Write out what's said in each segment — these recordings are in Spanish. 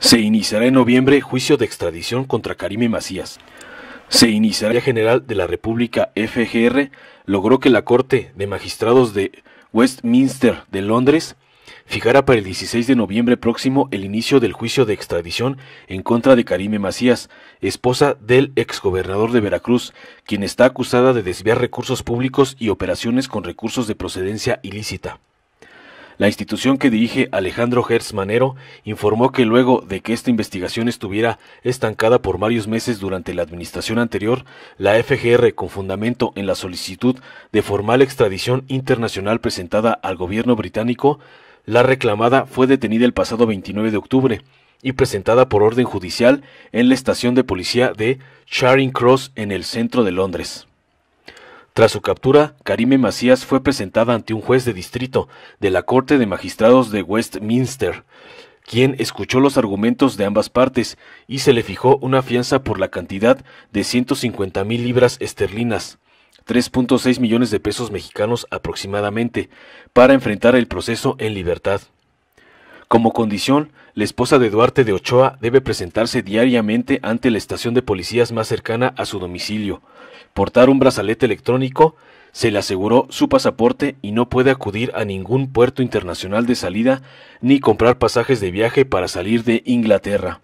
Se iniciará en noviembre juicio de extradición contra Karime Macías. Se iniciaría General de la República FGR logró que la Corte de Magistrados de Westminster de Londres fijara para el 16 de noviembre próximo el inicio del juicio de extradición en contra de Karime Macías, esposa del exgobernador de Veracruz, quien está acusada de desviar recursos públicos y operaciones con recursos de procedencia ilícita. La institución que dirige Alejandro Hertz Manero informó que luego de que esta investigación estuviera estancada por varios meses durante la administración anterior, la FGR, con fundamento en la solicitud de formal extradición internacional presentada al gobierno británico, la reclamada fue detenida el pasado 29 de octubre y presentada por orden judicial en la estación de policía de Charing Cross en el centro de Londres. Tras su captura, Karime Macías fue presentada ante un juez de distrito de la Corte de Magistrados de Westminster, quien escuchó los argumentos de ambas partes y se le fijó una fianza por la cantidad de cincuenta mil libras esterlinas, 3.6 millones de pesos mexicanos aproximadamente, para enfrentar el proceso en libertad. Como condición, la esposa de Duarte de Ochoa debe presentarse diariamente ante la estación de policías más cercana a su domicilio, portar un brazalete electrónico, se le aseguró su pasaporte y no puede acudir a ningún puerto internacional de salida ni comprar pasajes de viaje para salir de Inglaterra.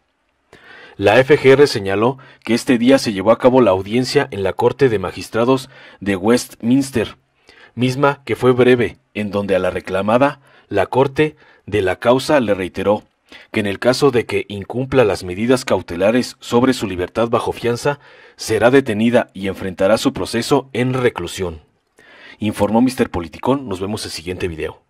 La FGR señaló que este día se llevó a cabo la audiencia en la Corte de Magistrados de Westminster, misma que fue breve, en donde a la reclamada la Corte de la causa le reiteró que en el caso de que incumpla las medidas cautelares sobre su libertad bajo fianza, será detenida y enfrentará su proceso en reclusión. Informó Mr. Politicón, nos vemos en el siguiente video.